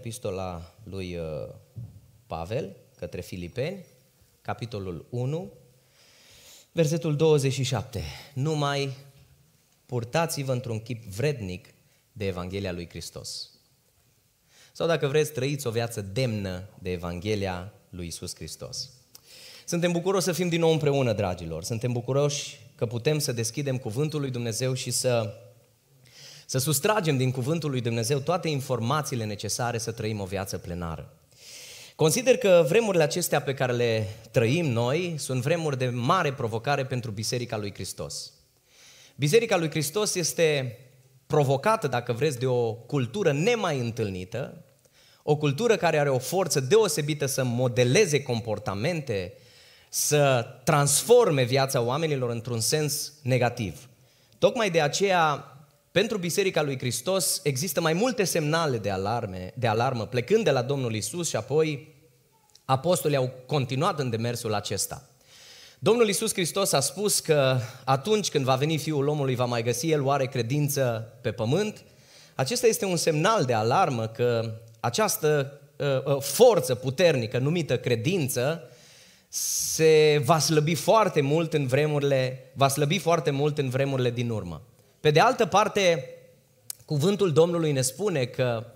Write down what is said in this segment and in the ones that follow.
Epistola lui uh, Pavel către Filipeni, capitolul 1, versetul 27. Numai purtați-vă într-un chip vrednic de Evanghelia lui Hristos. Sau dacă vreți, trăiți o viață demnă de Evanghelia lui Isus Hristos. Suntem bucuroși să fim din nou împreună, dragilor. Suntem bucuroși că putem să deschidem cuvântul lui Dumnezeu și să să sustragem din cuvântul lui Dumnezeu toate informațiile necesare să trăim o viață plenară. Consider că vremurile acestea pe care le trăim noi sunt vremuri de mare provocare pentru Biserica lui Hristos. Biserica lui Hristos este provocată, dacă vreți, de o cultură nemai întâlnită, o cultură care are o forță deosebită să modeleze comportamente, să transforme viața oamenilor într-un sens negativ. Tocmai de aceea pentru Biserica lui Hristos există mai multe semnale de, alarme, de alarmă, plecând de la Domnul Isus și apoi apostolii au continuat în demersul acesta. Domnul Isus Hristos a spus că atunci când va veni Fiul omului, va mai găsi el oare credință pe pământ? Acesta este un semnal de alarmă că această uh, uh, forță puternică numită credință se va slăbi foarte mult în vremurile, va slăbi foarte mult în vremurile din urmă. Pe de altă parte, cuvântul Domnului ne spune că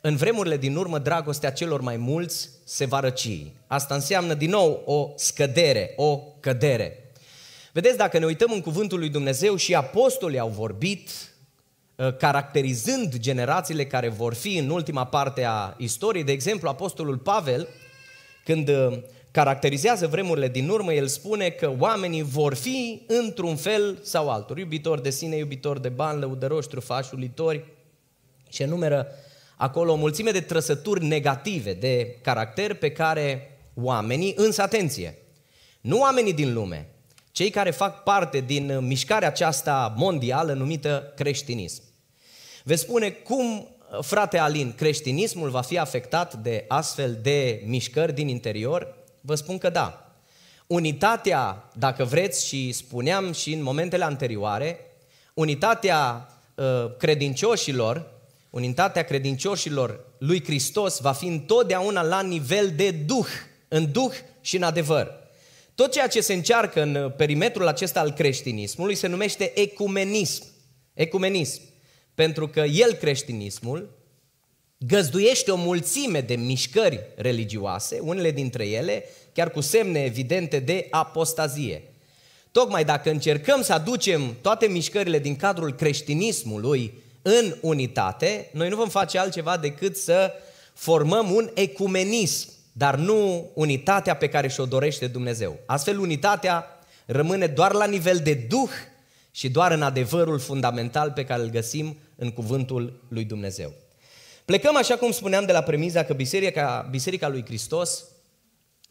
în vremurile din urmă dragostea celor mai mulți se va răci. Asta înseamnă din nou o scădere, o cădere. Vedeți, dacă ne uităm în cuvântul lui Dumnezeu și apostolii au vorbit ă, caracterizând generațiile care vor fi în ultima parte a istoriei, de exemplu, apostolul Pavel, când ă, caracterizează vremurile din urmă, el spune că oamenii vor fi într-un fel sau altul, iubitor de sine, iubitor de bani, lăudăroși, trufași, ulitori și enumeră acolo o mulțime de trăsături negative de caracter pe care oamenii, însă atenție, nu oamenii din lume, cei care fac parte din mișcarea aceasta mondială numită creștinism. Vă spune cum, frate Alin, creștinismul va fi afectat de astfel de mișcări din interior? Vă spun că da. Unitatea, dacă vreți, și spuneam și în momentele anterioare, unitatea uh, credincioșilor, unitatea credincioșilor lui Hristos va fi întotdeauna la nivel de duh, în duh și în adevăr. Tot ceea ce se încearcă în uh, perimetrul acesta al creștinismului se numește ecumenism. Ecumenism. Pentru că el, creștinismul, găzduiește o mulțime de mișcări religioase, unele dintre ele chiar cu semne evidente de apostazie. Tocmai dacă încercăm să aducem toate mișcările din cadrul creștinismului în unitate, noi nu vom face altceva decât să formăm un ecumenism, dar nu unitatea pe care și-o dorește Dumnezeu. Astfel, unitatea rămâne doar la nivel de duh și doar în adevărul fundamental pe care îl găsim în cuvântul lui Dumnezeu. Plecăm, așa cum spuneam, de la premiza că Biserica, Biserica lui Hristos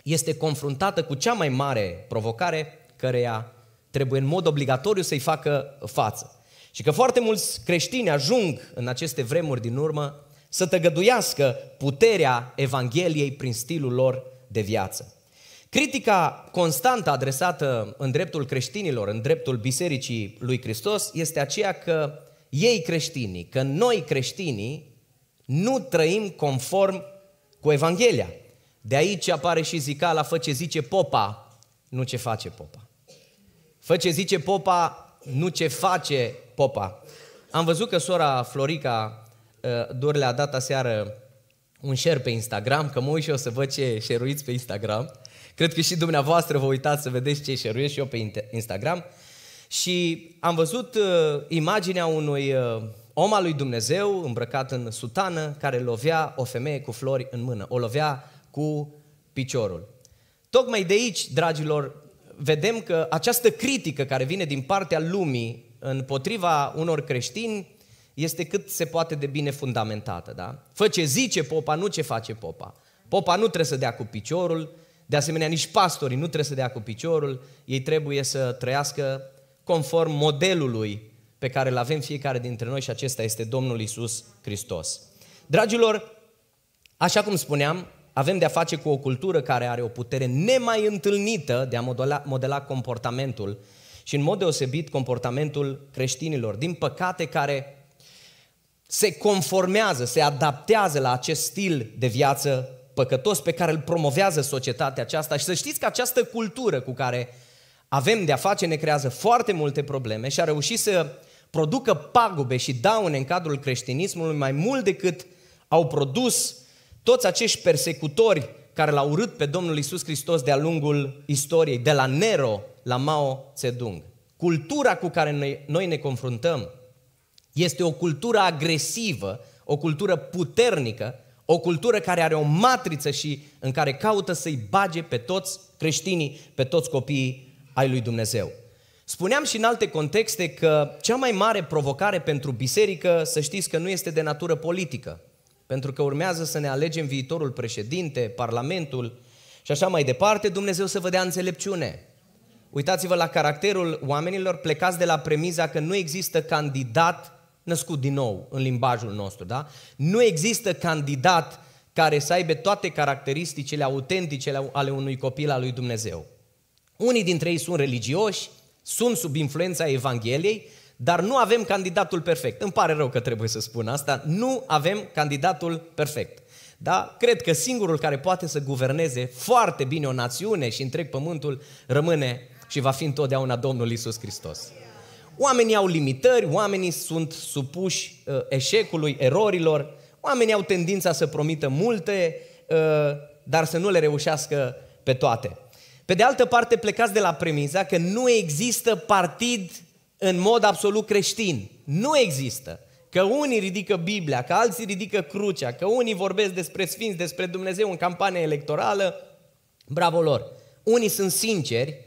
este confruntată cu cea mai mare provocare căreia trebuie în mod obligatoriu să-i facă față. Și că foarte mulți creștini ajung în aceste vremuri din urmă să tăgăduiască puterea Evangheliei prin stilul lor de viață. Critica constantă adresată în dreptul creștinilor, în dreptul Bisericii lui Hristos, este aceea că ei creștinii, că noi creștinii nu trăim conform cu Evanghelia. De aici apare și zicala, fă ce zice popa, nu ce face popa. Fă ce zice popa, nu ce face popa. Am văzut că sora Florica uh, le a dat aseară un share pe Instagram, că mă uit și eu să văd ce șeruiți pe Instagram. Cred că și dumneavoastră vă uitați să vedeți ce share și eu pe Instagram. Și am văzut uh, imaginea unui uh, om al lui Dumnezeu, îmbrăcat în sutană, care lovea o femeie cu flori în mână. O lovea cu piciorul. Tocmai de aici, dragilor, vedem că această critică care vine din partea lumii împotriva unor creștini este cât se poate de bine fundamentată. Da? Fă ce zice popa, nu ce face popa. Popa nu trebuie să dea cu piciorul, de asemenea nici pastorii nu trebuie să dea cu piciorul, ei trebuie să trăiască conform modelului pe care îl avem fiecare dintre noi și acesta este Domnul Isus Hristos. Dragilor, așa cum spuneam, avem de-a face cu o cultură care are o putere nemai întâlnită de a modela, modela comportamentul și în mod deosebit comportamentul creștinilor, din păcate care se conformează, se adaptează la acest stil de viață păcătos pe care îl promovează societatea aceasta și să știți că această cultură cu care avem de-a face ne creează foarte multe probleme și a reușit să producă pagube și daune în cadrul creștinismului mai mult decât au produs toți acești persecutori care l-au urât pe Domnul Isus Hristos de-a lungul istoriei, de la Nero la Mao Zedong. Cultura cu care noi, ne confruntăm este o cultură agresivă, o cultură puternică, o cultură care are o matriță și în care caută să-i bage pe toți creștinii, pe toți copiii ai lui Dumnezeu. Spuneam și în alte contexte că cea mai mare provocare pentru biserică, să știți că nu este de natură politică, pentru că urmează să ne alegem viitorul președinte, parlamentul și așa mai departe, Dumnezeu să vă dea înțelepciune. Uitați-vă la caracterul oamenilor, plecați de la premiza că nu există candidat născut din nou în limbajul nostru, da? Nu există candidat care să aibă toate caracteristicile autentice ale unui copil al lui Dumnezeu. Unii dintre ei sunt religioși, sunt sub influența Evangheliei, dar nu avem candidatul perfect. Îmi pare rău că trebuie să spun asta, nu avem candidatul perfect. Da? Cred că singurul care poate să guverneze foarte bine o națiune și întreg pământul rămâne și va fi întotdeauna Domnul Isus Hristos. Oamenii au limitări, oamenii sunt supuși uh, eșecului, erorilor, oamenii au tendința să promită multe, uh, dar să nu le reușească pe toate. Pe de altă parte, plecați de la premiza că nu există partid în mod absolut creștin. Nu există. Că unii ridică Biblia, că alții ridică crucea, că unii vorbesc despre sfinți, despre Dumnezeu în campanie electorală, bravo lor. Unii sunt sinceri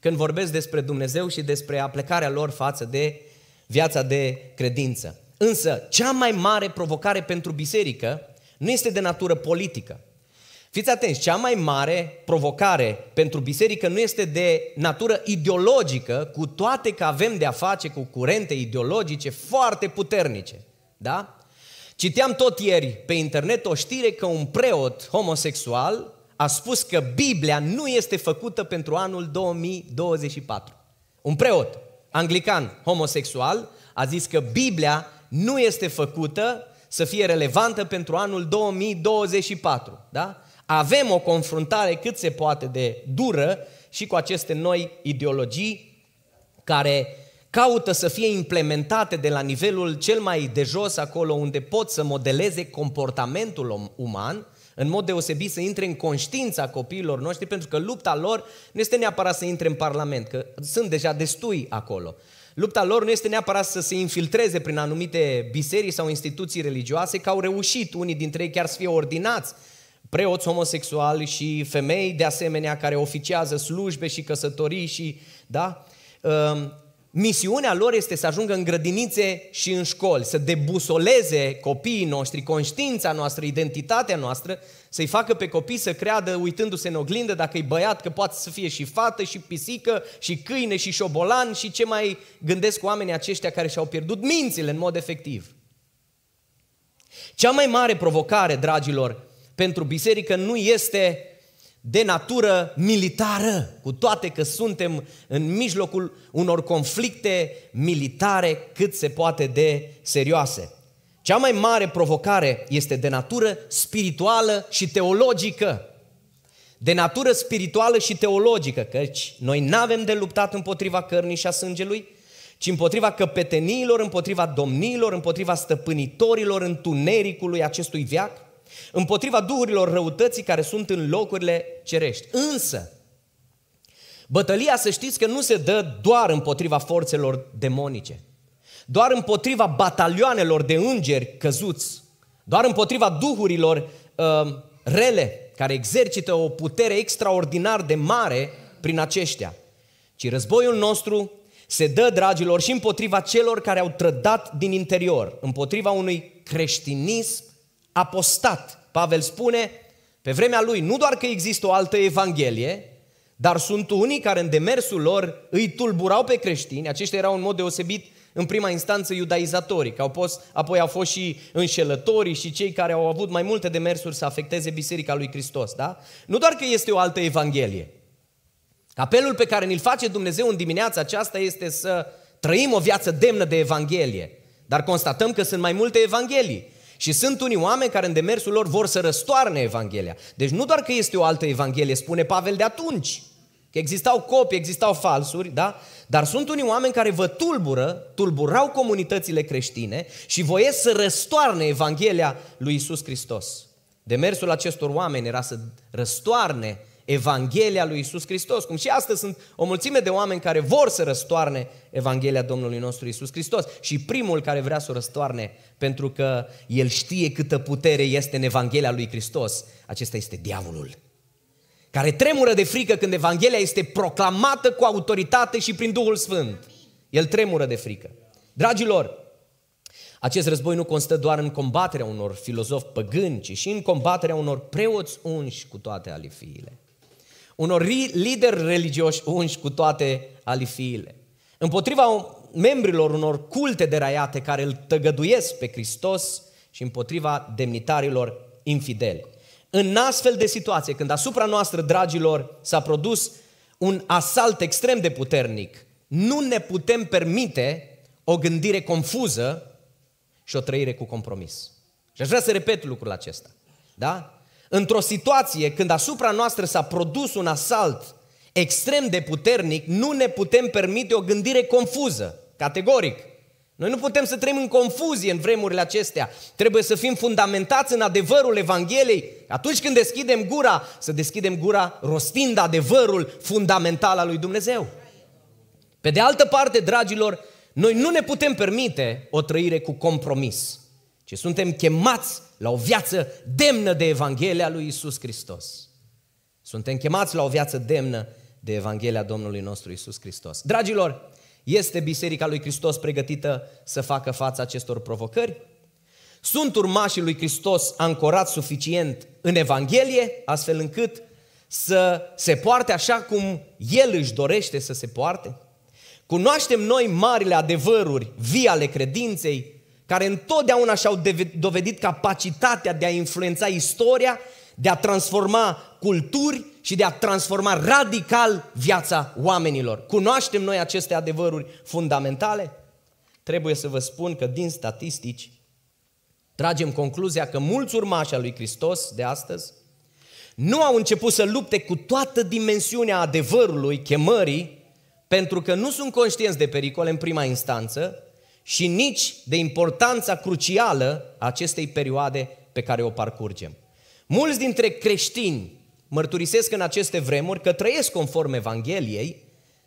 când vorbesc despre Dumnezeu și despre aplecarea lor față de viața de credință. Însă, cea mai mare provocare pentru biserică nu este de natură politică. Fiți atenți, cea mai mare provocare pentru biserică nu este de natură ideologică, cu toate că avem de a face cu curente ideologice foarte puternice. Da? Citeam tot ieri pe internet o știre că un preot homosexual a spus că Biblia nu este făcută pentru anul 2024. Un preot anglican homosexual a zis că Biblia nu este făcută să fie relevantă pentru anul 2024. Da? Avem o confruntare cât se poate de dură și cu aceste noi ideologii care caută să fie implementate de la nivelul cel mai de jos, acolo unde pot să modeleze comportamentul uman, în mod deosebit să intre în conștiința copiilor noștri, pentru că lupta lor nu este neapărat să intre în Parlament, că sunt deja destui acolo. Lupta lor nu este neapărat să se infiltreze prin anumite biserici sau instituții religioase, că au reușit unii dintre ei chiar să fie ordinați preoți homosexuali și femei de asemenea care oficează slujbe și căsătorii și, da? Um, misiunea lor este să ajungă în grădinițe și în școli, să debusoleze copiii noștri, conștiința noastră, identitatea noastră, să-i facă pe copii să creadă, uitându-se în oglindă, dacă e băiat, că poate să fie și fată, și pisică, și câine, și șobolan, și ce mai gândesc oamenii aceștia care și-au pierdut mințile în mod efectiv. Cea mai mare provocare, dragilor, pentru biserică nu este de natură militară, cu toate că suntem în mijlocul unor conflicte militare cât se poate de serioase. Cea mai mare provocare este de natură spirituală și teologică. De natură spirituală și teologică, căci noi nu avem de luptat împotriva cărnii și a sângelui, ci împotriva căpeteniilor, împotriva domniilor, împotriva stăpânitorilor întunericului acestui veac, împotriva duhurilor răutății care sunt în locurile cerești. Însă, bătălia să știți că nu se dă doar împotriva forțelor demonice, doar împotriva batalioanelor de îngeri căzuți, doar împotriva duhurilor uh, rele care exercită o putere extraordinar de mare prin aceștia, ci războiul nostru se dă, dragilor, și împotriva celor care au trădat din interior, împotriva unui creștinism apostat. Pavel spune, pe vremea lui nu doar că există o altă evanghelie, dar sunt unii care în demersul lor îi tulburau pe creștini, aceștia erau în mod deosebit în prima instanță iudaizatorii, că au fost, apoi au fost și înșelătorii și cei care au avut mai multe demersuri să afecteze Biserica lui Hristos. Da? Nu doar că este o altă evanghelie. Apelul pe care ni-l face Dumnezeu în dimineața aceasta este să trăim o viață demnă de evanghelie. Dar constatăm că sunt mai multe evanghelii. Și sunt unii oameni care în demersul lor vor să răstoarne Evanghelia. Deci nu doar că este o altă Evanghelie, spune Pavel de atunci, că existau copii, existau falsuri, da? Dar sunt unii oameni care vă tulbură, tulburau comunitățile creștine și voiesc să răstoarne Evanghelia lui Isus Hristos. Demersul acestor oameni era să răstoarne Evanghelia lui Isus Hristos. Cum și astăzi sunt o mulțime de oameni care vor să răstoarne Evanghelia Domnului nostru Isus Hristos. Și primul care vrea să o răstoarne pentru că el știe câtă putere este în Evanghelia lui Hristos, acesta este diavolul care tremură de frică când Evanghelia este proclamată cu autoritate și prin Duhul Sfânt. El tremură de frică. Dragilor, acest război nu constă doar în combaterea unor filozofi păgâni, ci și în combaterea unor preoți unși cu toate alifiile unor lideri religioși unși cu toate alifiile. Împotriva membrilor unor culte deraiate care îl tăgăduiesc pe Hristos și împotriva demnitarilor infideli. În astfel de situație, când asupra noastră, dragilor, s-a produs un asalt extrem de puternic, nu ne putem permite o gândire confuză și o trăire cu compromis. Și aș vrea să repet lucrul acesta. Da? într-o situație când asupra noastră s-a produs un asalt extrem de puternic, nu ne putem permite o gândire confuză, categoric. Noi nu putem să trăim în confuzie în vremurile acestea. Trebuie să fim fundamentați în adevărul Evangheliei. Atunci când deschidem gura, să deschidem gura rostind adevărul fundamental al lui Dumnezeu. Pe de altă parte, dragilor, noi nu ne putem permite o trăire cu compromis, ci suntem chemați la o viață demnă de Evanghelia lui Isus Hristos. Suntem chemați la o viață demnă de Evanghelia Domnului nostru Isus Hristos. Dragilor, este Biserica lui Hristos pregătită să facă față acestor provocări? Sunt urmașii lui Hristos ancorați suficient în Evanghelie, astfel încât să se poarte așa cum El își dorește să se poarte? Cunoaștem noi marile adevăruri vii ale credinței care întotdeauna și-au dovedit capacitatea de a influența istoria, de a transforma culturi și de a transforma radical viața oamenilor. Cunoaștem noi aceste adevăruri fundamentale? Trebuie să vă spun că din statistici tragem concluzia că mulți urmași al lui Hristos de astăzi nu au început să lupte cu toată dimensiunea adevărului, chemării, pentru că nu sunt conștienți de pericole în prima instanță și nici de importanța crucială a acestei perioade pe care o parcurgem. Mulți dintre creștini mărturisesc în aceste vremuri că trăiesc conform Evangheliei,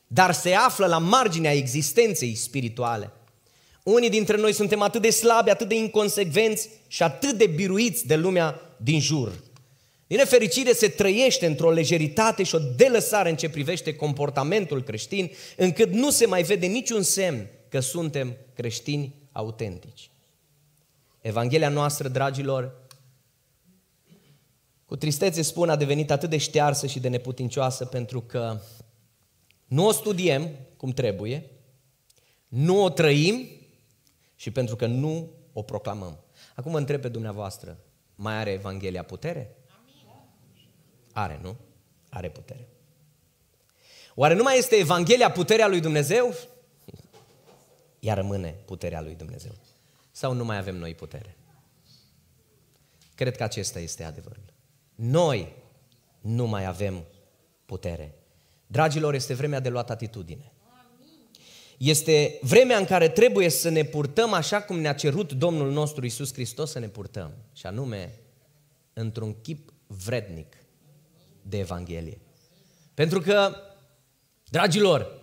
dar se află la marginea existenței spirituale. Unii dintre noi suntem atât de slabi, atât de inconsecvenți și atât de biruiți de lumea din jur. Din nefericire se trăiește într-o lejeritate și o delăsare în ce privește comportamentul creștin, încât nu se mai vede niciun semn că suntem creștini autentici. Evanghelia noastră, dragilor, cu tristețe spun, a devenit atât de ștearsă și de neputincioasă pentru că nu o studiem cum trebuie, nu o trăim și pentru că nu o proclamăm. Acum mă întreb pe dumneavoastră, mai are Evanghelia putere? Are, nu? Are putere. Oare nu mai este Evanghelia puterea lui Dumnezeu? ea rămâne puterea lui Dumnezeu. Sau nu mai avem noi putere? Cred că acesta este adevărul. Noi nu mai avem putere. Dragilor, este vremea de luat atitudine. Este vremea în care trebuie să ne purtăm așa cum ne-a cerut Domnul nostru Isus Hristos să ne purtăm, și anume într-un chip vrednic de Evanghelie. Pentru că, dragilor,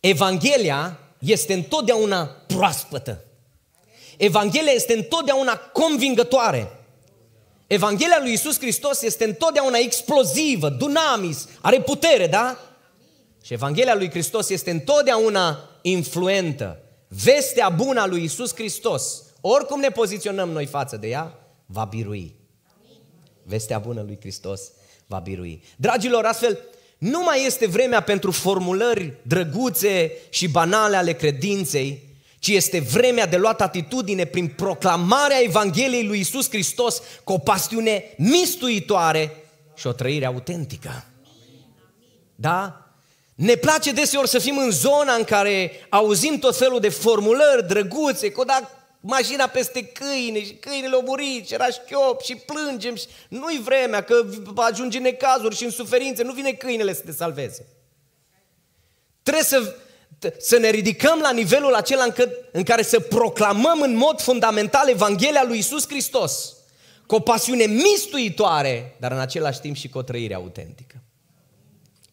Evanghelia este întotdeauna proaspătă. Evanghelia este întotdeauna convingătoare. Evanghelia lui Isus Hristos este întotdeauna explozivă, dunamis, are putere, da? Și Evanghelia lui Hristos este întotdeauna influentă. Vestea bună a lui Isus Hristos, oricum ne poziționăm noi față de ea, va birui. Vestea bună lui Hristos va birui. Dragilor, astfel, nu mai este vremea pentru formulări drăguțe și banale ale credinței, ci este vremea de luat atitudine prin proclamarea Evangheliei lui Isus Hristos cu o pasiune mistuitoare și o trăire autentică. Da? Ne place deseori să fim în zona în care auzim tot felul de formulări drăguțe, că dacă mașina peste câine și câinele au murit și era șchiop și plângem și nu-i vremea că ajungi în necazuri și în suferințe, nu vine câinele să te salveze. Trebuie să, să ne ridicăm la nivelul acela în, că, în care să proclamăm în mod fundamental Evanghelia lui Isus Hristos cu o pasiune mistuitoare, dar în același timp și cu o trăire autentică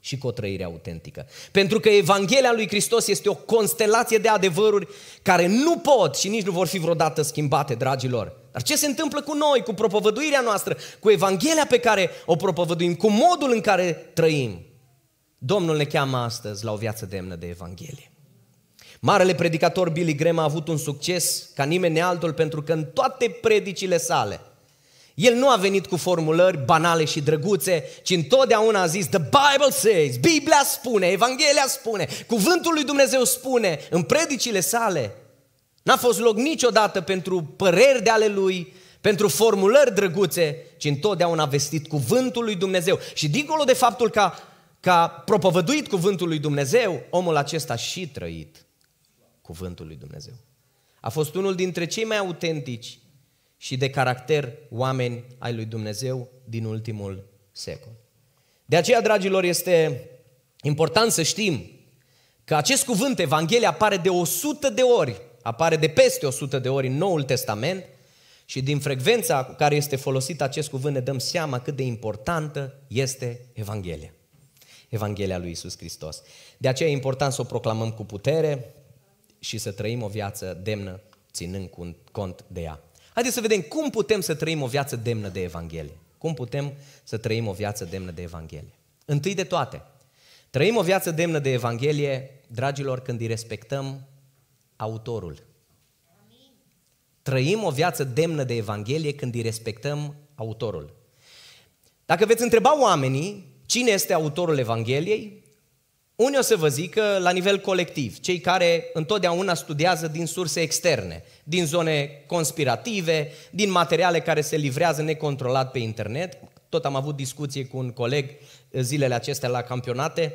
și cu o trăire autentică. Pentru că Evanghelia lui Hristos este o constelație de adevăruri care nu pot și nici nu vor fi vreodată schimbate, dragilor. Dar ce se întâmplă cu noi, cu propovăduirea noastră, cu Evanghelia pe care o propovăduim, cu modul în care trăim? Domnul ne cheamă astăzi la o viață demnă de Evanghelie. Marele predicator Billy Graham a avut un succes ca nimeni altul pentru că în toate predicile sale el nu a venit cu formulări banale și drăguțe, ci întotdeauna a zis, The Bible says, Biblia spune, Evanghelia spune, Cuvântul lui Dumnezeu spune, în predicile sale. N-a fost loc niciodată pentru păreri de ale lui, pentru formulări drăguțe, ci întotdeauna a vestit cuvântul lui Dumnezeu. Și dincolo de faptul că, că a propovăduit cuvântul lui Dumnezeu, omul acesta și trăit cuvântul lui Dumnezeu. A fost unul dintre cei mai autentici și de caracter oameni ai lui Dumnezeu din ultimul secol. De aceea, dragilor, este important să știm că acest cuvânt, Evanghelia, apare de 100 de ori, apare de peste 100 de ori în Noul Testament și din frecvența cu care este folosit acest cuvânt ne dăm seama cât de importantă este Evanghelia. Evanghelia lui Isus Hristos. De aceea e important să o proclamăm cu putere și să trăim o viață demnă, ținând cont de ea. Haideți să vedem cum putem să trăim o viață demnă de Evanghelie. Cum putem să trăim o viață demnă de Evanghelie? Întâi de toate, trăim o viață demnă de Evanghelie, dragilor, când îi respectăm autorul. Trăim o viață demnă de Evanghelie când îi respectăm autorul. Dacă veți întreba oamenii cine este autorul Evangheliei, unii o să vă zică la nivel colectiv, cei care întotdeauna studiază din surse externe, din zone conspirative, din materiale care se livrează necontrolat pe internet. Tot am avut discuție cu un coleg eh, zilele acestea la campionate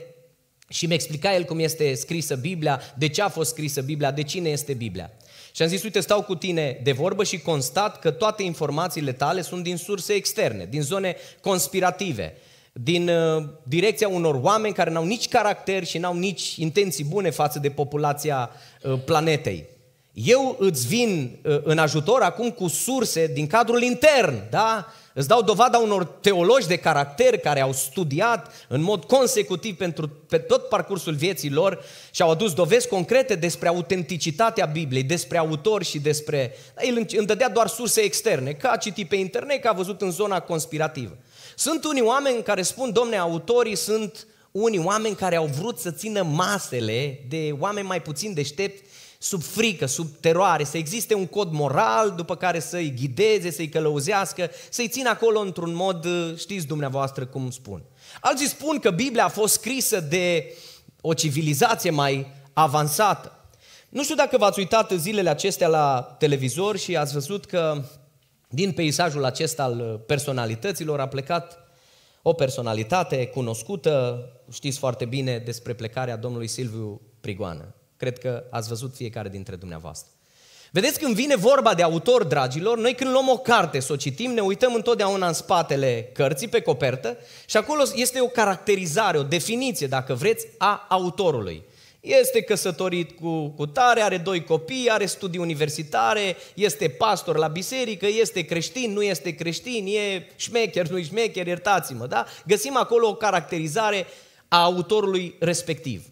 și mi explicat el cum este scrisă Biblia, de ce a fost scrisă Biblia, de cine este Biblia. Și am zis, uite, stau cu tine de vorbă și constat că toate informațiile tale sunt din surse externe, din zone conspirative, din uh, direcția unor oameni care n-au nici caracter și n-au nici intenții bune față de populația uh, planetei. Eu îți vin uh, în ajutor acum cu surse din cadrul intern, da? Îți dau dovada unor teologi de caracter care au studiat în mod consecutiv pentru, pe tot parcursul vieții lor și au adus dovezi concrete despre autenticitatea Bibliei, despre autor și despre... El îmi dădea doar surse externe, că a citit pe internet, că a văzut în zona conspirativă. Sunt unii oameni care spun, domne, autorii sunt unii oameni care au vrut să țină masele de oameni mai puțin deștepți sub frică, sub teroare, să existe un cod moral după care să-i ghideze, să-i călăuzească, să-i țină acolo într-un mod, știți dumneavoastră cum spun. Alții spun că Biblia a fost scrisă de o civilizație mai avansată. Nu știu dacă v-ați uitat zilele acestea la televizor și ați văzut că din peisajul acesta al personalităților a plecat o personalitate cunoscută, știți foarte bine despre plecarea domnului Silviu Prigoană. Cred că ați văzut fiecare dintre dumneavoastră. Vedeți, când vine vorba de autor, dragilor, noi când luăm o carte să o citim, ne uităm întotdeauna în spatele cărții, pe copertă, și acolo este o caracterizare, o definiție, dacă vreți, a autorului. Este căsătorit cu, cu tare, are doi copii, are studii universitare, este pastor la biserică, este creștin, nu este creștin, e șmecher, nu-i șmecher, iertați-mă, da? Găsim acolo o caracterizare a autorului respectiv.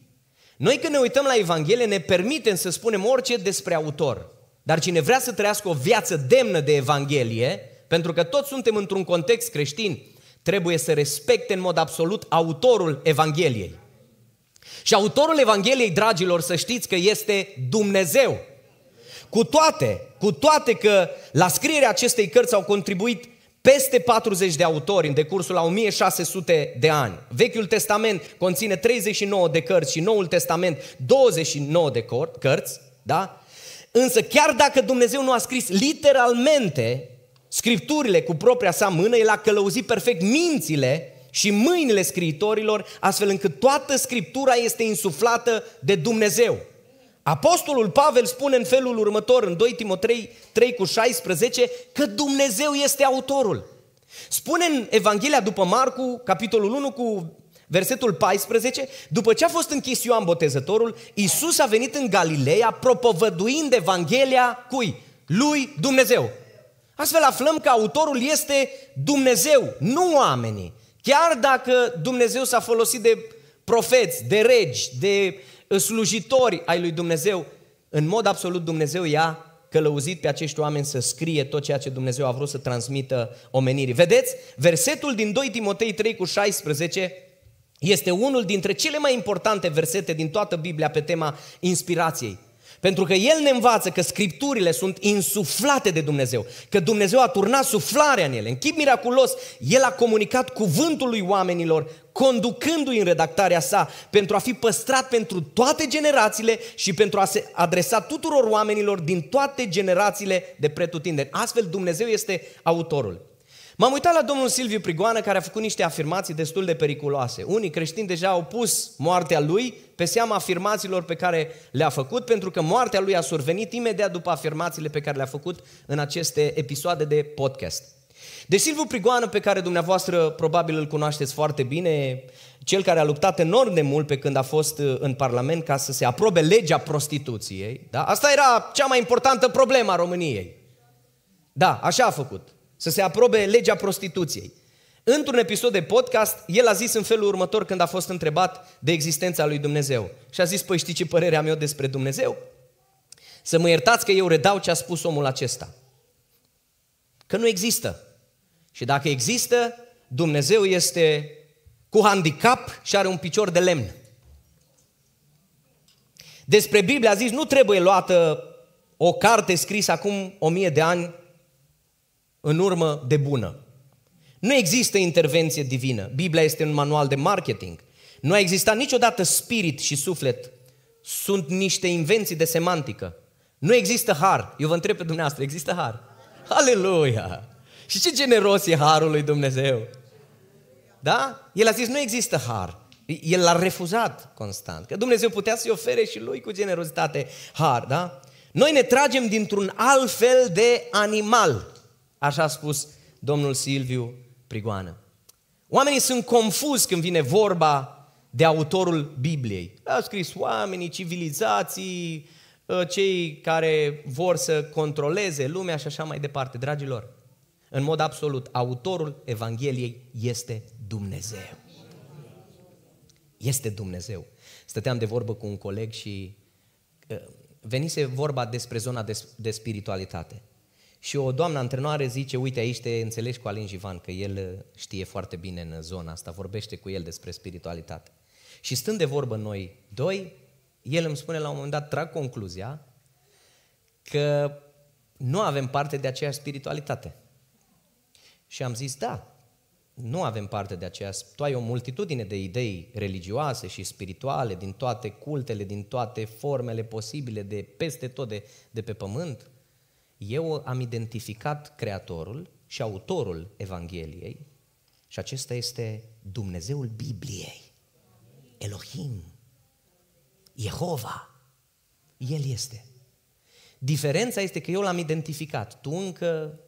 Noi când ne uităm la Evanghelie ne permitem să spunem orice despre autor. Dar cine vrea să trăiască o viață demnă de Evanghelie, pentru că toți suntem într-un context creștin, trebuie să respecte în mod absolut autorul Evangheliei. Și autorul Evangheliei, dragilor, să știți că este Dumnezeu. Cu toate, cu toate că la scrierea acestei cărți au contribuit peste 40 de autori în decursul la 1600 de ani. Vechiul Testament conține 39 de cărți și Noul Testament 29 de cărți, da? Însă chiar dacă Dumnezeu nu a scris literalmente scripturile cu propria sa mână, El a călăuzit perfect mințile și mâinile scriitorilor, astfel încât toată Scriptura este insuflată de Dumnezeu. Apostolul Pavel spune în felul următor, în 2 Timotei 3 cu 16, că Dumnezeu este autorul. Spune în Evanghelia după Marcu, capitolul 1 cu versetul 14, după ce a fost închis Ioan Botezătorul, Iisus a venit în Galileea propovăduind Evanghelia cui? Lui Dumnezeu. Astfel aflăm că autorul este Dumnezeu, nu oamenii. Chiar dacă Dumnezeu s-a folosit de profeți, de regi, de uh, slujitori ai lui Dumnezeu, în mod absolut Dumnezeu i-a călăuzit pe acești oameni să scrie tot ceea ce Dumnezeu a vrut să transmită omenirii. Vedeți? Versetul din 2 Timotei 3 cu 16 este unul dintre cele mai importante versete din toată Biblia pe tema inspirației. Pentru că El ne învață că scripturile sunt insuflate de Dumnezeu, că Dumnezeu a turnat suflarea în ele. În chip miraculos, El a comunicat cuvântul lui oamenilor, conducându-i în redactarea sa, pentru a fi păstrat pentru toate generațiile și pentru a se adresa tuturor oamenilor din toate generațiile de pretutindeni. Astfel, Dumnezeu este autorul. M-am uitat la domnul Silviu Prigoană care a făcut niște afirmații destul de periculoase. Unii creștini deja au pus moartea lui pe seama afirmațiilor pe care le-a făcut, pentru că moartea lui a survenit imediat după afirmațiile pe care le-a făcut în aceste episoade de podcast. De Silviu Prigoană, pe care dumneavoastră probabil îl cunoașteți foarte bine, cel care a luptat enorm de mult pe când a fost uh, în Parlament ca să se aprobe legea prostituției, da? asta era cea mai importantă problemă a României. Da, așa a făcut să se aprobe legea prostituției. Într-un episod de podcast, el a zis în felul următor când a fost întrebat de existența lui Dumnezeu. Și a zis, păi știi ce părere am eu despre Dumnezeu? Să mă iertați că eu redau ce a spus omul acesta. Că nu există. Și dacă există, Dumnezeu este cu handicap și are un picior de lemn. Despre Biblie a zis, nu trebuie luată o carte scrisă acum o mie de ani în urmă de bună. Nu există intervenție divină. Biblia este un manual de marketing. Nu a existat niciodată spirit și suflet. Sunt niște invenții de semantică. Nu există har. Eu vă întreb pe dumneavoastră, există har? Aleluia! Și ce generos e harul lui Dumnezeu! Da? El a zis, nu există har. El l-a refuzat constant. Că Dumnezeu putea să-i ofere și lui cu generozitate har, da? Noi ne tragem dintr-un alt fel de animal. Așa a spus domnul Silviu Prigoană. Oamenii sunt confuzi când vine vorba de autorul Bibliei. A scris oamenii, civilizații, ă, cei care vor să controleze lumea și așa mai departe. Dragilor, în mod absolut, autorul Evangheliei este Dumnezeu. Este Dumnezeu. Stăteam de vorbă cu un coleg și ă, venise vorba despre zona de spiritualitate. Și o doamnă antrenoare zice, uite aici te înțelegi cu Alin Jivan, că el uh, știe foarte bine în zona asta, vorbește cu el despre spiritualitate. Și stând de vorbă noi doi, el îmi spune la un moment dat, trag concluzia, că nu avem parte de aceeași spiritualitate. Și am zis, da, nu avem parte de aceeași, Tu ai o multitudine de idei religioase și spirituale din toate cultele, din toate formele posibile, de peste tot de, de pe pământ. Eu am identificat Creatorul și autorul Evangheliei și acesta este Dumnezeul Bibliei, Elohim, Jehova. El este. Diferența este că eu l-am identificat, tu încă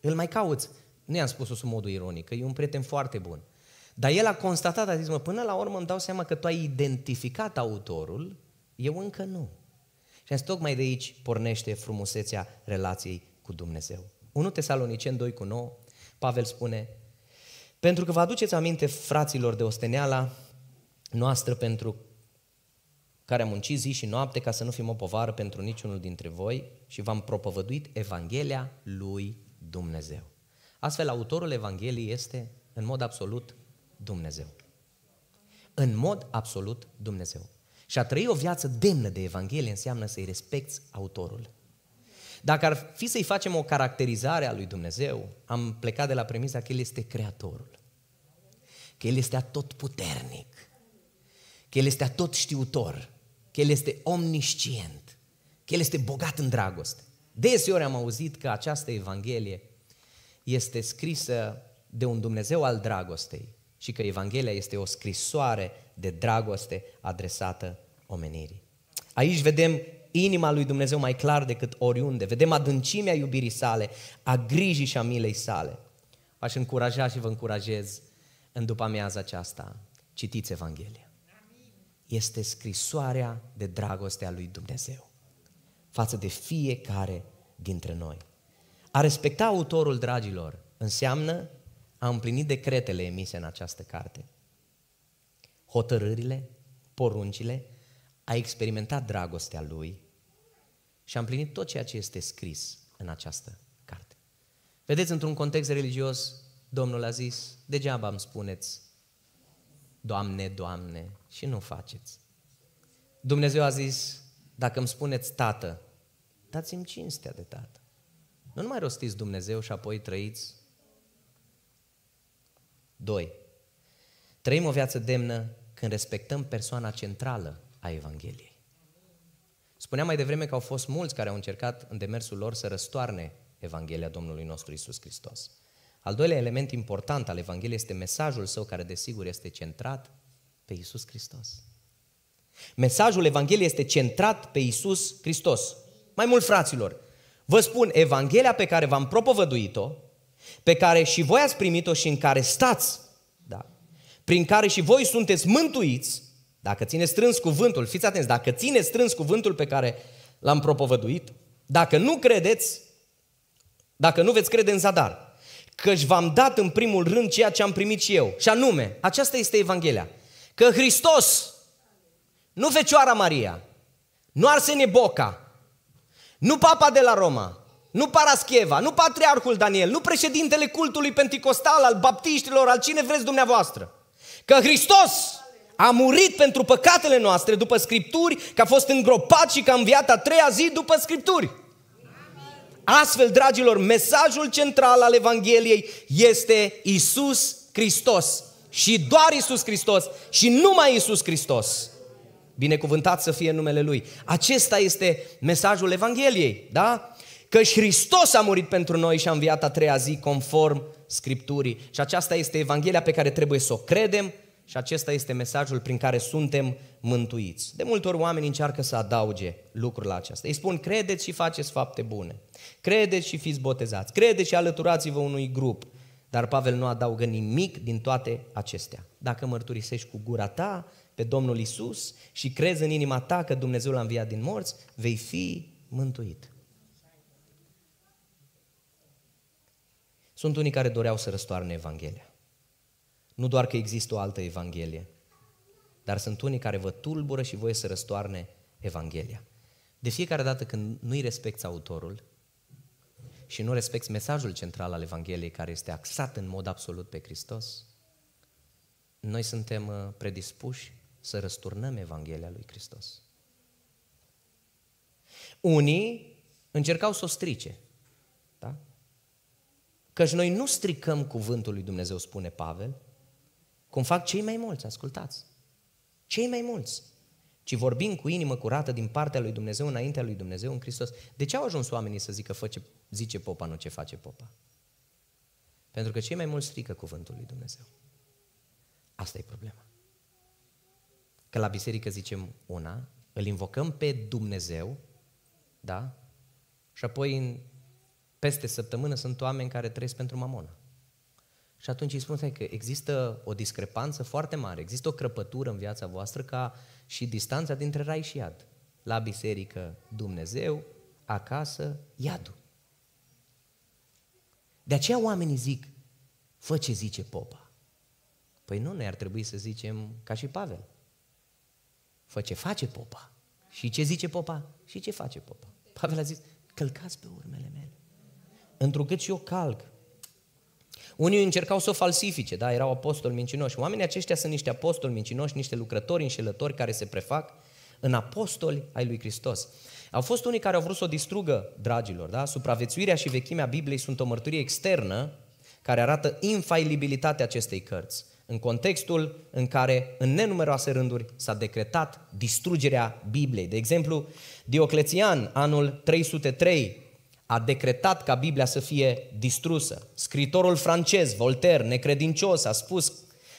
îl mai cauți. Nu i-am spus-o sub modul ironic, că e un prieten foarte bun. Dar el a constatat, a zis, mă, până la urmă îmi dau seama că tu ai identificat autorul, eu încă nu azi tocmai de aici pornește frumusețea relației cu Dumnezeu. 1 Tesalonicen 2 cu 9, Pavel spune, pentru că vă aduceți aminte, fraților, de osteneala noastră pentru care am muncit zi și noapte ca să nu fim o povară pentru niciunul dintre voi și v-am propovăduit Evanghelia lui Dumnezeu. Astfel, autorul Evangheliei este, în mod absolut, Dumnezeu. În mod absolut, Dumnezeu. Și a trăi o viață demnă de Evanghelie înseamnă să-i respecti autorul. Dacă ar fi să-i facem o caracterizare a lui Dumnezeu, am plecat de la premisa că El este Creatorul, că El este atotputernic, că El este știutor. că El este omniscient, că El este bogat în dragoste. Deseori am auzit că această Evanghelie este scrisă de un Dumnezeu al dragostei și că Evanghelia este o scrisoare de dragoste adresată omenirii. Aici vedem inima lui Dumnezeu mai clar decât oriunde. Vedem adâncimea iubirii sale, a grijii și a milei sale. V-aș încuraja și vă încurajez în după amiaza aceasta. Citiți Evanghelia. Este scrisoarea de dragoste a lui Dumnezeu față de fiecare dintre noi. A respecta autorul, dragilor, înseamnă a împlini decretele emise în această carte hotărârile, poruncile, a experimentat dragostea lui și a împlinit tot ceea ce este scris în această carte. Vedeți, într-un context religios, Domnul a zis, degeaba îmi spuneți, Doamne, Doamne, și nu faceți. Dumnezeu a zis, dacă îmi spuneți Tată, dați-mi cinstea de Tată. Nu mai rostiți Dumnezeu și apoi trăiți. 2. Trăim o viață demnă când respectăm persoana centrală a Evangheliei. Spuneam mai devreme că au fost mulți care au încercat în demersul lor să răstoarne Evanghelia Domnului nostru Isus Hristos. Al doilea element important al Evangheliei este mesajul său, care desigur este centrat pe Isus Hristos. Mesajul Evangheliei este centrat pe Isus Hristos. Mai mult, fraților, vă spun, Evanghelia pe care v-am propovăduit-o, pe care și voi ați primit-o și în care stați, prin care și voi sunteți mântuiți, dacă țineți strâns cuvântul, fiți atenți, dacă țineți strâns cuvântul pe care l-am propovăduit, dacă nu credeți, dacă nu veți crede în zadar, că v-am dat în primul rând ceea ce am primit și eu. Și anume, aceasta este Evanghelia, că Hristos, nu Fecioara Maria, nu Arsenie Boca, nu Papa de la Roma, nu Parascheva, nu Patriarhul Daniel, nu președintele cultului penticostal, al baptiștilor, al cine vreți dumneavoastră, Că Hristos a murit pentru păcatele noastre după Scripturi, că a fost îngropat și că a înviat a treia zi după Scripturi. Astfel, dragilor, mesajul central al Evangheliei este Isus Hristos. Și doar Isus Hristos și numai Isus Hristos. Binecuvântat să fie numele Lui. Acesta este mesajul Evangheliei, da? Căci Hristos a murit pentru noi și a înviat a treia zi conform Scripturii. Și aceasta este Evanghelia pe care trebuie să o credem și acesta este mesajul prin care suntem mântuiți. De multe ori oamenii încearcă să adauge lucrul la acesta. Îi spun, credeți și faceți fapte bune. Credeți și fiți botezați. Credeți și alăturați-vă unui grup. Dar Pavel nu adaugă nimic din toate acestea. Dacă mărturisești cu gura ta pe Domnul Isus și crezi în inima ta că Dumnezeu l-a înviat din morți, vei fi mântuit. Sunt unii care doreau să răstoarne Evanghelia. Nu doar că există o altă Evanghelie, dar sunt unii care vă tulbură și voie să răstoarne Evanghelia. De fiecare dată când nu-i respecti autorul și nu respecti mesajul central al Evangheliei care este axat în mod absolut pe Hristos, noi suntem uh, predispuși să răsturnăm Evanghelia lui Hristos. Unii încercau să o strice, Căci noi nu stricăm cuvântul lui Dumnezeu, spune Pavel, cum fac cei mai mulți, ascultați. Cei mai mulți. Ci vorbim cu inimă curată din partea lui Dumnezeu, înaintea lui Dumnezeu, în Hristos. De ce au ajuns oamenii să zică, fă ce, zice popa, nu ce face popa? Pentru că cei mai mulți strică cuvântul lui Dumnezeu. Asta e problema. Că la biserică zicem una, îl invocăm pe Dumnezeu, da? Și apoi în peste săptămână sunt oameni care trăiesc pentru mamonă. Și atunci îi spun că există o discrepanță foarte mare, există o crăpătură în viața voastră ca și distanța dintre rai și iad. La biserică Dumnezeu, acasă iadul. De aceea oamenii zic, fă ce zice popa. Păi nu, noi ar trebui să zicem ca și Pavel. Fă ce face popa. Și ce zice popa? Și ce face popa? Pavel a zis, călcați pe urmele mele întrucât și eu calc. Unii încercau să o falsifice, da, erau apostoli mincinoși. Oamenii aceștia sunt niște apostoli mincinoși, niște lucrători înșelători care se prefac în apostoli ai lui Hristos. Au fost unii care au vrut să o distrugă, dragilor, da? Supraviețuirea și vechimea Bibliei sunt o mărturie externă care arată infailibilitatea acestei cărți, în contextul în care, în nenumeroase rânduri, s-a decretat distrugerea Bibliei. De exemplu, Dioclețian, anul 303, a decretat ca Biblia să fie distrusă. Scritorul francez, Voltaire, necredincios, a spus,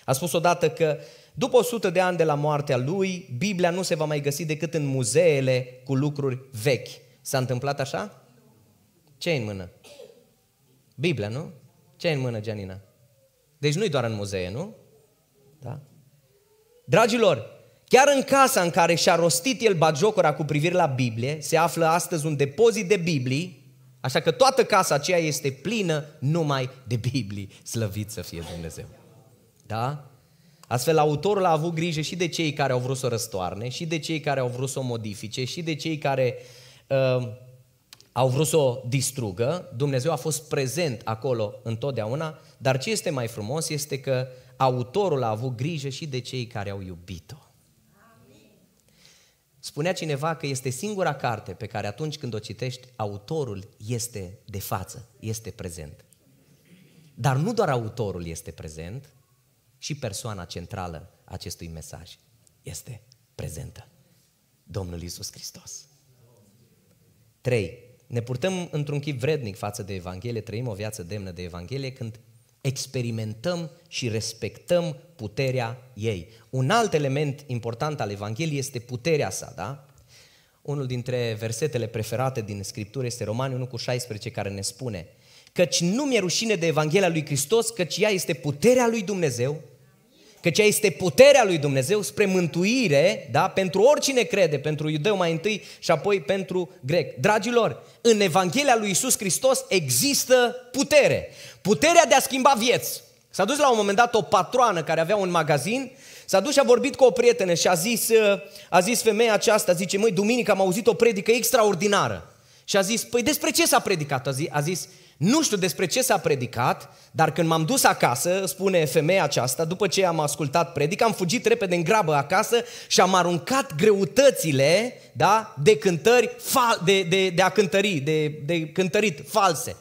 a spus odată că după 100 de ani de la moartea lui, Biblia nu se va mai găsi decât în muzeele cu lucruri vechi. S-a întâmplat așa? ce în mână? Biblia, nu? ce în mână, Gianina? Deci nu-i doar în muzee, nu? Da? Dragilor, chiar în casa în care și-a rostit el bagiocora cu privire la Biblie, se află astăzi un depozit de Biblii Așa că toată casa aceea este plină numai de Biblie. Slăvit să fie Dumnezeu. Da? Astfel, autorul a avut grijă și de cei care au vrut să o răstoarne, și de cei care au vrut să o modifice, și de cei care uh, au vrut să o distrugă. Dumnezeu a fost prezent acolo întotdeauna, dar ce este mai frumos este că autorul a avut grijă și de cei care au iubit-o. Spunea cineva că este singura carte pe care atunci când o citești, autorul este de față, este prezent. Dar nu doar autorul este prezent, și persoana centrală acestui mesaj este prezentă. Domnul Isus Hristos. 3. Ne purtăm într-un chip vrednic față de Evanghelie, trăim o viață demnă de Evanghelie când experimentăm și respectăm puterea ei. Un alt element important al Evangheliei este puterea sa, da? Unul dintre versetele preferate din Scriptură este Romani 1 cu 16 care ne spune Căci nu mi-e rușine de Evanghelia lui Hristos, căci ea este puterea lui Dumnezeu Căci ea este puterea lui Dumnezeu spre mântuire, da? pentru oricine crede, pentru iudeu mai întâi și apoi pentru grec. Dragilor, în Evanghelia lui Isus Hristos există putere. Puterea de a schimba vieți. S-a dus la un moment dat o patroană care avea un magazin, s-a dus și a vorbit cu o prietenă și a zis, a zis femeia aceasta, zice, măi, duminică am auzit o predică extraordinară. Și a zis, păi despre ce s-a predicat? A zis, a zis nu știu despre ce s-a predicat, dar când m-am dus acasă, spune femeia aceasta, după ce am ascultat predica, am fugit repede în grabă acasă și am aruncat greutățile da, de, cântări fal- de, de, de a cântări, de, de cântărit false.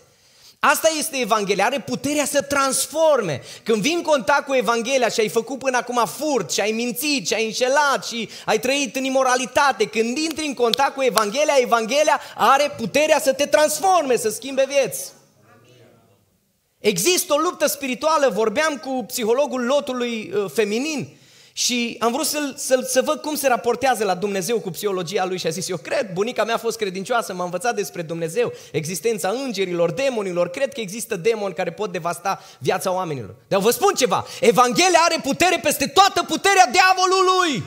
Asta este Evanghelia, are puterea să transforme. Când vin în contact cu Evanghelia și ai făcut până acum furt și ai mințit și ai înșelat și ai trăit în imoralitate, când intri în contact cu Evanghelia, Evanghelia are puterea să te transforme, să schimbe vieți. Există o luptă spirituală, vorbeam cu psihologul lotului uh, feminin și am vrut să să să văd cum se raportează la Dumnezeu cu psihologia lui și a zis, eu cred, bunica mea a fost credincioasă, m-a învățat despre Dumnezeu, existența îngerilor, demonilor, cred că există demoni care pot devasta viața oamenilor. Dar vă spun ceva, Evanghelia are putere peste toată puterea diavolului!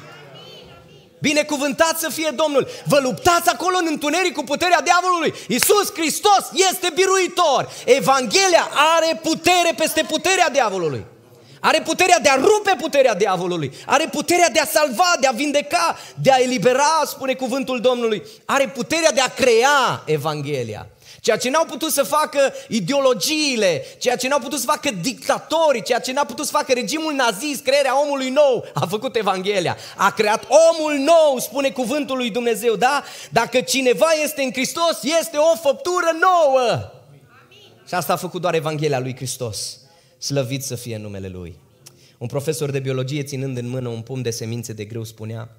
Binecuvântat să fie Domnul! Vă luptați acolo în întuneric cu puterea diavolului! Iisus Hristos este biruitor! Evanghelia are putere peste puterea diavolului! Are puterea de a rupe puterea diavolului. Are puterea de a salva, de a vindeca, de a elibera, spune cuvântul Domnului. Are puterea de a crea Evanghelia ceea ce n-au putut să facă ideologiile, ceea ce n-au putut să facă dictatorii, ceea ce n au putut să facă regimul nazist, crearea omului nou, a făcut Evanghelia. A creat omul nou, spune cuvântul lui Dumnezeu, da? Dacă cineva este în Hristos, este o făptură nouă. Amin. Și asta a făcut doar Evanghelia lui Hristos. Slăvit să fie numele Lui. Un profesor de biologie, ținând în mână un pumn de semințe de greu, spunea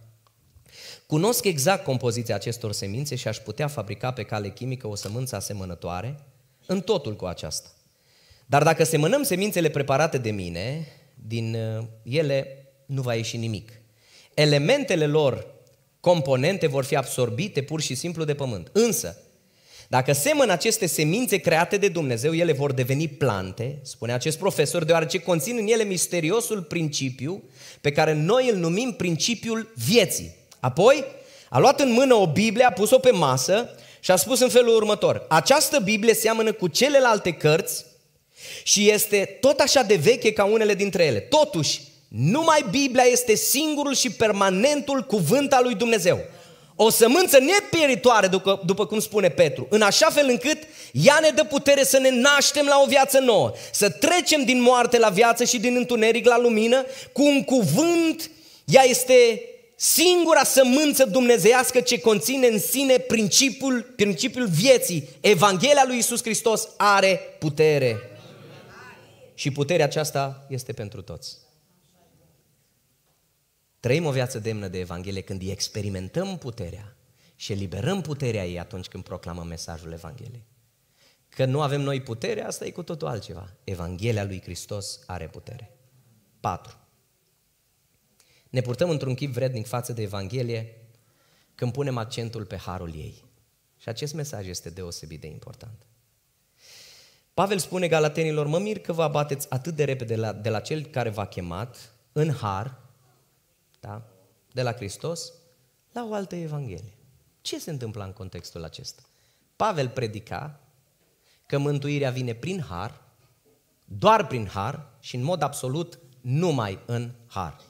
Cunosc exact compoziția acestor semințe și aș putea fabrica pe cale chimică o sămânță asemănătoare în totul cu aceasta. Dar dacă semănăm semințele preparate de mine, din uh, ele nu va ieși nimic. Elementele lor, componente, vor fi absorbite pur și simplu de pământ. Însă, dacă semăn aceste semințe create de Dumnezeu, ele vor deveni plante, spune acest profesor, deoarece conțin în ele misteriosul principiu pe care noi îl numim principiul vieții. Apoi a luat în mână o Biblie, a pus-o pe masă și a spus în felul următor. Această Biblie seamănă cu celelalte cărți și este tot așa de veche ca unele dintre ele. Totuși, numai Biblia este singurul și permanentul cuvânt al lui Dumnezeu. O sămânță nepieritoare, după, după cum spune Petru, în așa fel încât ea ne dă putere să ne naștem la o viață nouă, să trecem din moarte la viață și din întuneric la lumină, cu un cuvânt ea este singura sămânță dumnezeiască ce conține în sine principiul, principiul vieții. Evanghelia lui Isus Hristos are putere. Și puterea aceasta este pentru toți. Trăim o viață demnă de Evanghelie când îi experimentăm puterea și eliberăm puterea ei atunci când proclamăm mesajul Evangheliei. Că nu avem noi putere, asta e cu totul altceva. Evanghelia lui Hristos are putere. 4 ne purtăm într-un chip vrednic față de Evanghelie când punem accentul pe harul ei. Și acest mesaj este deosebit de important. Pavel spune galatenilor, mă mir că vă abateți atât de repede de la, de la cel care v-a chemat în har, da? de la Hristos, la o altă Evanghelie. Ce se întâmpla în contextul acesta? Pavel predica că mântuirea vine prin har, doar prin har și în mod absolut numai în har.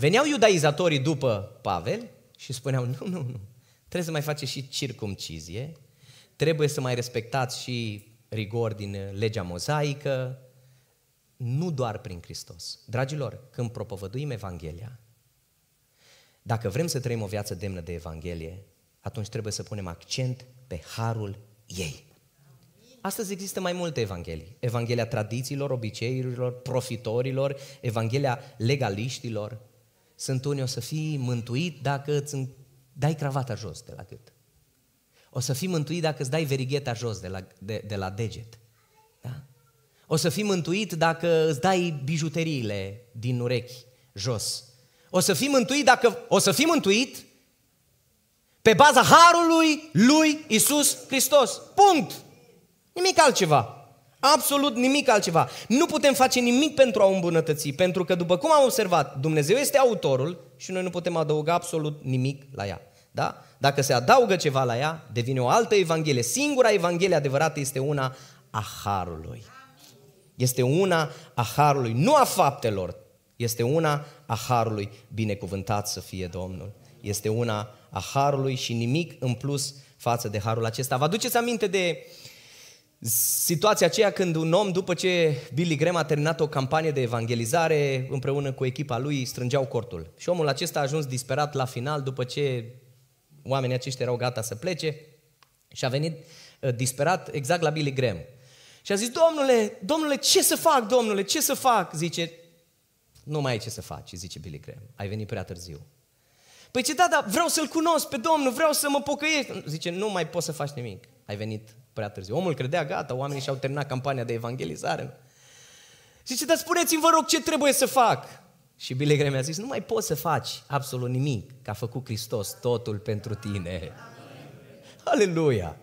Veneau iudaizatorii după Pavel și spuneau, nu, nu, nu, trebuie să mai faceți și circumcizie, trebuie să mai respectați și rigori din legea mozaică, nu doar prin Hristos. Dragilor, când propovăduim Evanghelia, dacă vrem să trăim o viață demnă de Evanghelie, atunci trebuie să punem accent pe harul ei. Astăzi există mai multe evanghelii. Evanghelia tradițiilor, obiceiurilor, profitorilor, Evanghelia legaliștilor. Sunt unii o să fii mântuit dacă îți dai cravata jos de la gât. O să fii mântuit dacă îți dai verigheta jos de la, de, de la deget. Da? O să fii mântuit dacă îți dai bijuteriile din urechi jos. O să fii mântuit dacă o să fii mântuit pe baza harului lui Isus Hristos. Punct. Nimic altceva. Absolut nimic altceva. Nu putem face nimic pentru a o îmbunătăți, pentru că, după cum am observat, Dumnezeu este autorul și noi nu putem adăuga absolut nimic la ea. Da? Dacă se adaugă ceva la ea, devine o altă Evanghelie. Singura Evanghelie adevărată este una a Harului. Este una a Harului, nu a faptelor. Este una a Harului. Binecuvântat să fie Domnul. Este una a Harului și nimic în plus față de Harul acesta. Vă aduceți aminte de uh, Situația aceea când un om, după ce Billy Graham a terminat o campanie de evangelizare, împreună cu echipa lui, strângeau cortul. Și omul acesta a ajuns disperat la final, după ce oamenii aceștia erau gata să plece, și a venit uh, disperat exact la Billy Graham. Și a zis, domnule, domnule, ce să fac, domnule, ce să fac? Zice, nu mai ai ce să faci, zice Billy Graham, ai venit prea târziu. Păi ce da, dar vreau să-L cunosc pe Domnul, vreau să mă pocăiesc. Zice, nu mai poți să faci nimic, ai venit prea târziu. Omul credea, gata, oamenii și-au terminat campania de evangelizare. Și zice, dar spuneți-mi, vă rog, ce trebuie să fac? Și Billy Graham a zis, nu mai poți să faci absolut nimic, că a făcut Hristos totul pentru tine. Aleluia!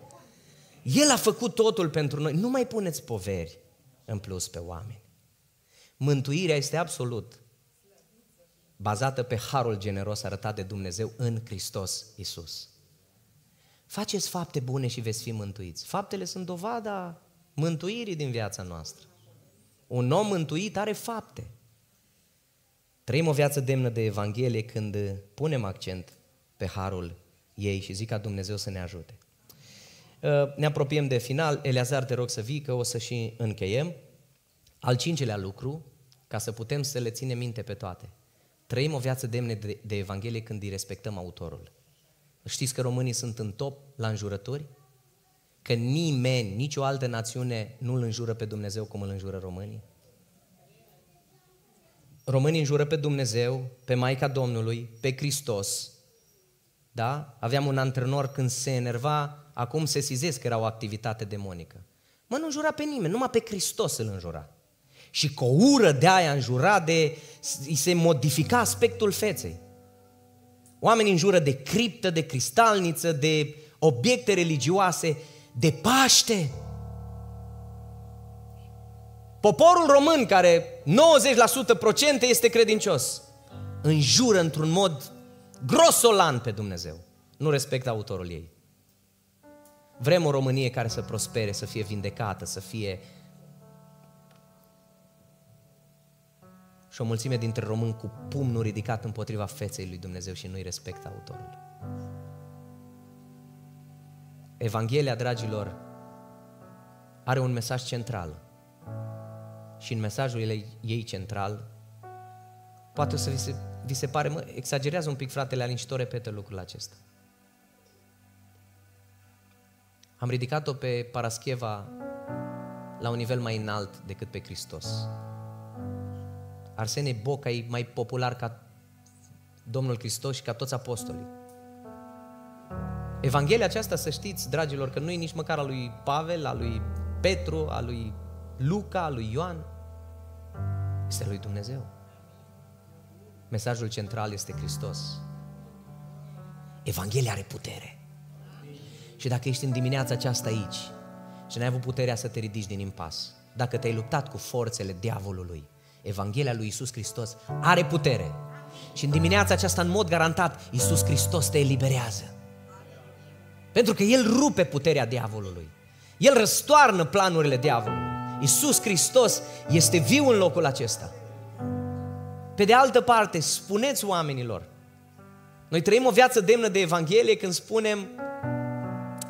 El a făcut totul pentru noi. Nu mai puneți poveri în plus pe oameni. Mântuirea este absolut bazată pe harul generos arătat de Dumnezeu în Hristos Isus. Faceți fapte bune și veți fi mântuiți. Faptele sunt dovada mântuirii din viața noastră. Un om mântuit are fapte. Trăim o viață demnă de Evanghelie când punem accent pe harul ei și zic ca Dumnezeu să ne ajute. Ă, ne apropiem de final. Eleazar, te rog să vii, că o să și încheiem. Al cincilea lucru, ca să putem să le ținem minte pe toate. Trăim o viață demnă de Evanghelie când îi respectăm autorul. Știți că românii sunt în top la înjurături? Că nimeni, nicio altă națiune nu îl înjură pe Dumnezeu cum îl înjură românii? Românii înjură pe Dumnezeu, pe Maica Domnului, pe Hristos. Da? Aveam un antrenor când se enerva, acum se sizez că era o activitate demonică. Mă, nu înjura pe nimeni, numai pe Hristos îl înjura. Și cu o ură de aia înjura de... îi se modifica aspectul feței. Oamenii în jură de criptă, de cristalniță, de obiecte religioase, de Paște. Poporul român, care 90% procente este credincios, înjură într-un mod grosolan pe Dumnezeu. Nu respectă autorul ei. Vrem o Românie care să prospere, să fie vindecată, să fie și o mulțime dintre români cu pumnul ridicat împotriva feței lui Dumnezeu și nu-i respectă autorul. Evanghelia, dragilor, are un mesaj central. Și în mesajul ei central, poate o să vi se, vi se pare, mă, exagerează un pic fratele Alincitor, repetă lucrul acesta. Am ridicat-o pe Parascheva la un nivel mai înalt decât pe Hristos. Arsenie Boca e mai popular ca Domnul Hristos și ca toți apostolii. Evanghelia aceasta, să știți, dragilor, că nu e nici măcar a lui Pavel, a lui Petru, a lui Luca, a lui Ioan. Este a lui Dumnezeu. Mesajul central este Hristos. Evanghelia are putere. Și dacă ești în dimineața aceasta aici și n-ai avut puterea să te ridici din impas, dacă te-ai luptat cu forțele diavolului, Evanghelia lui Isus Hristos are putere. Și în dimineața aceasta, în mod garantat, Isus Hristos te eliberează. Pentru că El rupe puterea diavolului. El răstoarnă planurile diavolului. Isus Hristos este viu în locul acesta. Pe de altă parte, spuneți oamenilor, noi trăim o viață demnă de Evanghelie când spunem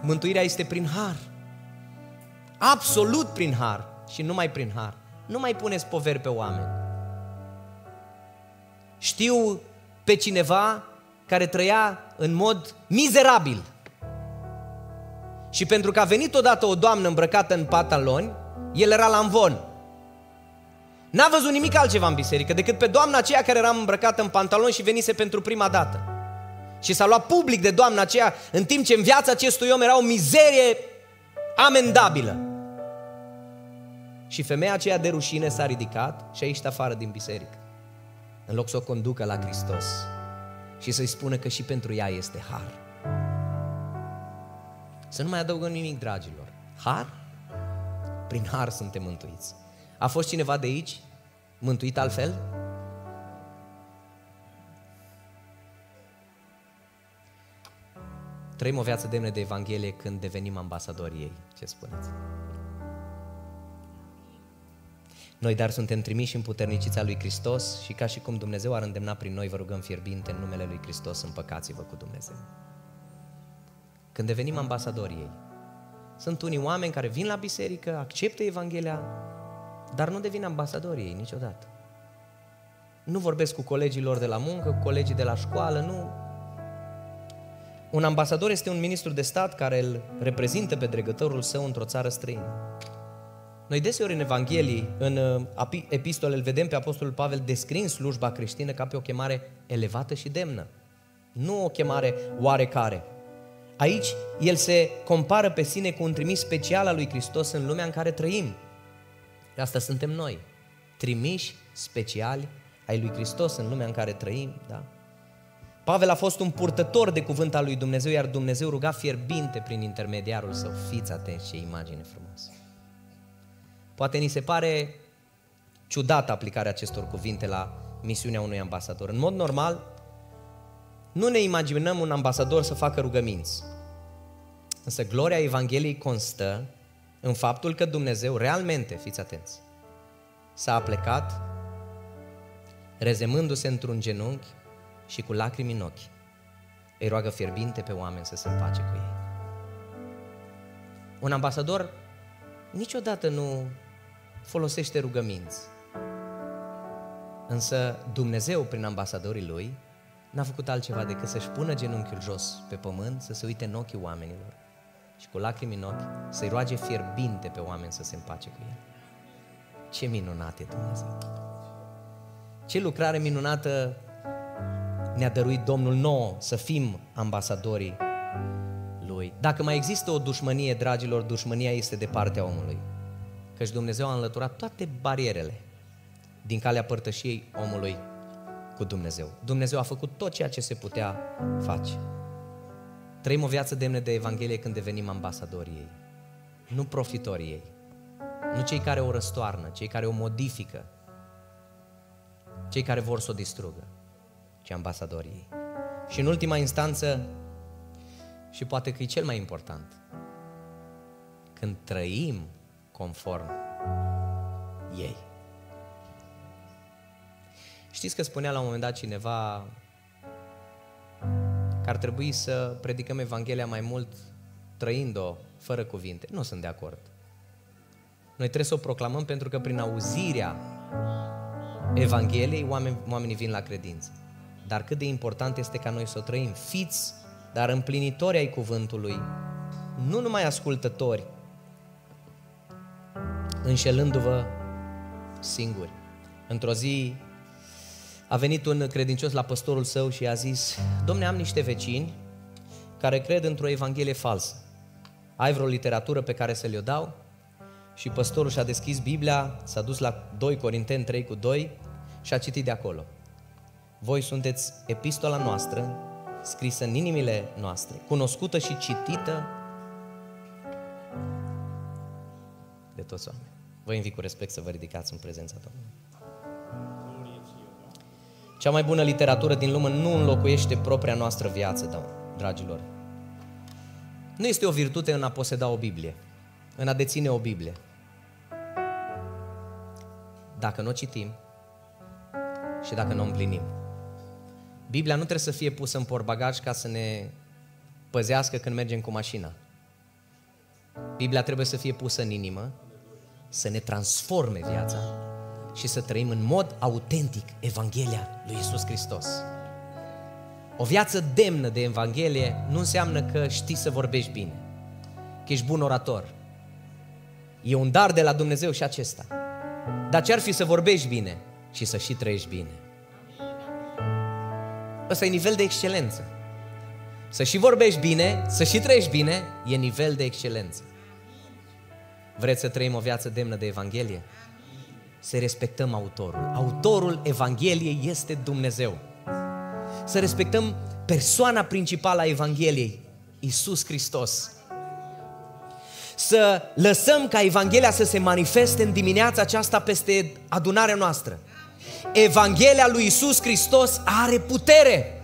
mântuirea este prin har. Absolut prin har și numai prin har nu mai puneți poveri pe oameni. Știu pe cineva care trăia în mod mizerabil. Și pentru că a venit odată o doamnă îmbrăcată în pantaloni, el era la învon. N-a văzut nimic altceva în biserică decât pe doamna aceea care era îmbrăcată în pantaloni și venise pentru prima dată. Și s-a luat public de doamna aceea, în timp ce în viața acestui om era o mizerie amendabilă. Și femeia aceea de rușine s-a ridicat și a ieșit afară din biserică. În loc să o conducă la Hristos și să-i spună că și pentru ea este har. Să nu mai adăugăm nimic, dragilor. Har? Prin har suntem mântuiți. A fost cineva de aici mântuit altfel? Trăim o viață demnă de Evanghelie când devenim ambasadorii ei, ce spuneți? Noi dar suntem trimiși în puternicița lui Hristos și ca și cum Dumnezeu ar îndemna prin noi, vă rugăm fierbinte în numele lui Hristos, împăcați-vă cu Dumnezeu. Când devenim ambasadorii ei, sunt unii oameni care vin la biserică, acceptă Evanghelia, dar nu devin ambasadorii ei niciodată. Nu vorbesc cu colegii lor de la muncă, cu colegii de la școală, nu. Un ambasador este un ministru de stat care îl reprezintă pe dregătorul său într-o țară străină. Noi deseori în Evanghelii, în uh, epistole, îl vedem pe Apostolul Pavel descriind slujba creștină ca pe o chemare elevată și demnă. Nu o chemare oarecare. Aici el se compară pe sine cu un trimis special al lui Hristos în lumea în care trăim. asta suntem noi, trimiși speciali ai lui Hristos în lumea în care trăim. Da? Pavel a fost un purtător de cuvânt al lui Dumnezeu, iar Dumnezeu ruga fierbinte prin intermediarul său. Fiți atenți ce imagine frumoasă. Poate ni se pare ciudată aplicarea acestor cuvinte la misiunea unui ambasador. În mod normal, nu ne imaginăm un ambasador să facă rugăminți. Însă gloria Evangheliei constă în faptul că Dumnezeu realmente, fiți atenți, s-a aplecat rezemându-se într-un genunchi și cu lacrimi în ochi. Îi roagă fierbinte pe oameni să se împace cu ei. Un ambasador niciodată nu folosește rugăminți. Însă Dumnezeu, prin ambasadorii lui, n-a făcut altceva decât să-și pună genunchiul jos pe pământ, să se uite în ochii oamenilor și cu lacrimi în ochi să-i roage fierbinte pe oameni să se împace cu el. Ce minunat e Dumnezeu! Ce lucrare minunată ne-a dăruit Domnul nou să fim ambasadorii Lui. Dacă mai există o dușmănie, dragilor, dușmânia este de partea omului căci Dumnezeu a înlăturat toate barierele din calea părtășiei omului cu Dumnezeu. Dumnezeu a făcut tot ceea ce se putea face. Trăim o viață demnă de Evanghelie când devenim ambasadorii ei, nu profitorii ei, nu cei care o răstoarnă, cei care o modifică, cei care vor să o distrugă, ci ambasadorii ei. Și în ultima instanță, și poate că e cel mai important, când trăim conform ei. Știți că spunea la un moment dat cineva că ar trebui să predicăm Evanghelia mai mult trăind-o fără cuvinte. Nu sunt de acord. Noi trebuie să o proclamăm pentru că prin auzirea Evangheliei oameni, oamenii vin la credință. Dar cât de important este ca noi să o trăim. Fiți, dar împlinitori ai cuvântului, nu numai ascultători, înșelându-vă singuri. Într-o zi a venit un credincios la păstorul său și a zis, Domne, am niște vecini care cred într-o evanghelie falsă. Ai vreo literatură pe care să le-o dau? Și păstorul și-a deschis Biblia, s-a dus la 2 Corinteni 3 cu 2 și a citit de acolo. Voi sunteți epistola noastră, scrisă în inimile noastre, cunoscută și citită de toți oamenii. Vă invit cu respect să vă ridicați în prezența Domnului. Cea mai bună literatură din lume nu înlocuiește propria noastră viață, dragilor. Nu este o virtute în a poseda o Biblie, în a deține o Biblie. Dacă nu o citim și dacă nu o împlinim. Biblia nu trebuie să fie pusă în porbagaj ca să ne păzească când mergem cu mașina. Biblia trebuie să fie pusă în inimă să ne transforme viața și să trăim în mod autentic Evanghelia lui Isus Hristos. O viață demnă de Evanghelie nu înseamnă că știi să vorbești bine, că ești bun orator. E un dar de la Dumnezeu și acesta. Dar ce ar fi să vorbești bine și să și trăiești bine? Ăsta e nivel de excelență. Să și vorbești bine, să și trăiești bine, e nivel de excelență. Vreți să trăim o viață demnă de Evanghelie? Să respectăm autorul. Autorul Evangheliei este Dumnezeu. Să respectăm persoana principală a Evangheliei, Isus Hristos. Să lăsăm ca Evanghelia să se manifeste în dimineața aceasta peste adunarea noastră. Evanghelia lui Isus Hristos are putere.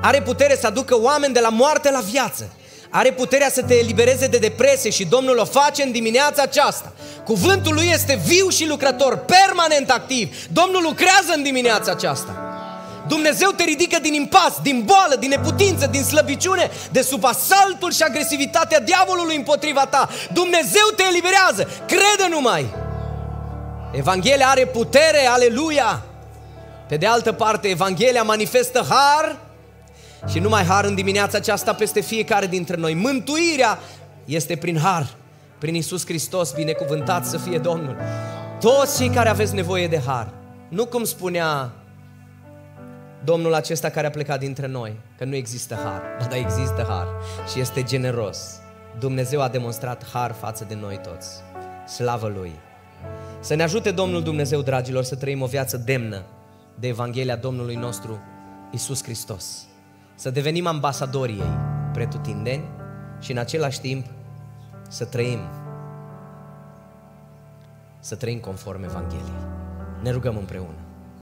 Are putere să aducă oameni de la moarte la viață. Are puterea să te elibereze de depresie și Domnul o face în dimineața aceasta. Cuvântul lui este viu și lucrător, permanent activ. Domnul lucrează în dimineața aceasta. Dumnezeu te ridică din impas, din boală, din neputință, din slăbiciune, de sub asaltul și agresivitatea diavolului împotriva ta. Dumnezeu te eliberează. Crede numai! Evanghelia are putere, aleluia! Pe de altă parte, Evanghelia manifestă har și numai har în dimineața aceasta peste fiecare dintre noi. Mântuirea este prin har, prin Isus Hristos, binecuvântat să fie Domnul. Toți cei care aveți nevoie de har, nu cum spunea Domnul acesta care a plecat dintre noi, că nu există har, dar da există har și este generos. Dumnezeu a demonstrat har față de noi toți. Slavă Lui! Să ne ajute Domnul Dumnezeu, dragilor, să trăim o viață demnă de Evanghelia Domnului nostru, Isus Hristos să devenim ambasadorii ei pretutindeni și în același timp să trăim să trăim conform Evangheliei. Ne rugăm împreună.